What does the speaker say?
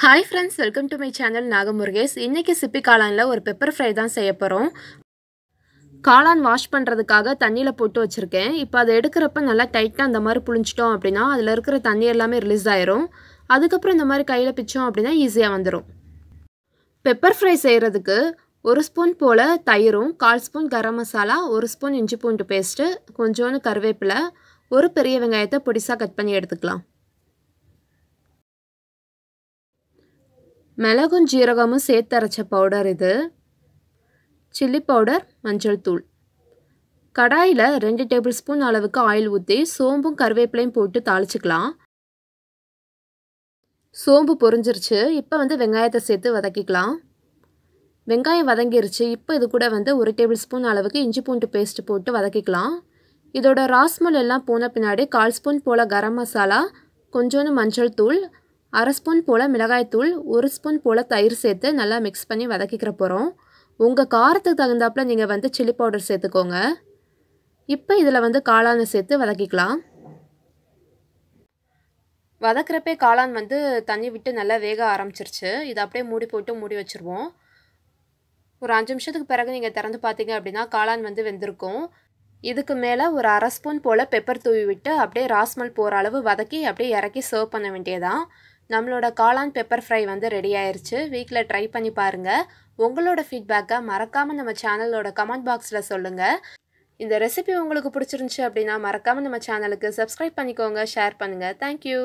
hi friends welcome to my channel Nagamurugesh இன்றைக்கி சிப்பி காளானில் ஒரு பெப்பர் ஃப்ரை தான் செய்ய போகிறோம் காளான் வாஷ் பண்ணுறதுக்காக தண்ணியில் போட்டு வச்சுருக்கேன் இப்போ அதை எடுக்கிறப்ப நல்லா டைட்டாக அந்த மாதிரி புளிஞ்சிட்டோம் அப்படின்னா அதில் இருக்கிற தண்ணி எல்லாமே ரிலீஸ் ஆயிரும் அதுக்கப்புறம் இந்த மாதிரி கையில் பிச்சோம் அப்படின்னா ஈஸியாக வந்துடும் பெப்பர் ஃப்ரை செய்கிறதுக்கு ஒரு ஸ்பூன் போல் தயிரும் கால் ஸ்பூன் கரம் மசாலா ஒரு ஸ்பூன் இஞ்சி பூண்டு பேஸ்ட்டு கொஞ்சோண்டு கருவேப்பிலை ஒரு பெரிய வெங்காயத்தை பொடிசாக கட் பண்ணி எடுத்துக்கலாம் மிளகும் ஜீரகமும் சேர்த்து அரைச்ச பவுடர் இது சில்லி பவுடர் மஞ்சள் தூள் கடாயில் ரெண்டு டேபிள் ஸ்பூன் அளவுக்கு ஆயில் ஊற்றி சோம்பும் கருவேப்பிலையும் போட்டு தாளிச்சிக்கலாம் சோம்பு பொறிஞ்சிருச்சு இப்போ வந்து வெங்காயத்தை சேர்த்து வதக்கிக்கலாம் வெங்காயம் வதங்கிருச்சு இப்போ இது கூட வந்து ஒரு டேபிள் ஸ்பூன் அளவுக்கு இஞ்சி பூண்டு பேஸ்ட் போட்டு வதக்கிக்கலாம் இதோட ராஸ்மல் எல்லாம் போன பின்னாடி கால் ஸ்பூன் போல் கரம் மசாலா கொஞ்சோண்டு மஞ்சள் தூள் அரை ஸ்பூன் போல் மிளகாய்த்தூள் ஒரு ஸ்பூன் போல் தயிர் சேர்த்து நல்லா மிக்ஸ் பண்ணி வதக்கிக்கிற போகிறோம் உங்கள் காரத்துக்கு தகுந்தாப்பில் நீங்கள் வந்து சில்லி பவுடர் சேர்த்துக்கோங்க இப்போ இதில் வந்து காளான் சேர்த்து வதக்கிக்கலாம் வதக்கிறப்பே காளான் வந்து தண்ணி விட்டு நல்லா வேக ஆரம்பிச்சிருச்சு இதை அப்படியே மூடி போட்டு மூடி வச்சுருவோம் ஒரு அஞ்சு நிமிஷத்துக்கு பிறகு நீங்கள் திறந்து பார்த்தீங்க அப்படின்னா காளான் வந்து வெந்திருக்கும் இதுக்கு மேலே ஒரு அரை ஸ்பூன் போல் பெப்பர் தூவி விட்டு அப்படியே ராஸ்மல் போகிற அளவு வதக்கி அப்படியே இறக்கி சர்வ் பண்ண வேண்டியதான் நம்மளோட காளான் பெப்பர் ஃப்ரை வந்து ரெடி ஆயிடுச்சு வீட்டில் ட்ரை பண்ணி பாருங்கள் உங்களோட ஃபீட்பேக்கை மறக்காமல் நம்ம சேனலோட கமெண்ட் பாக்ஸில் சொல்லுங்கள் இந்த ரெசிபி உங்களுக்கு பிடிச்சிருந்துச்சி அப்படின்னா மறக்காமல் நம்ம சேனலுக்கு சப்ஸ்கிரைப் பண்ணிக்கோங்க ஷேர் பண்ணுங்கள் தேங்க்யூ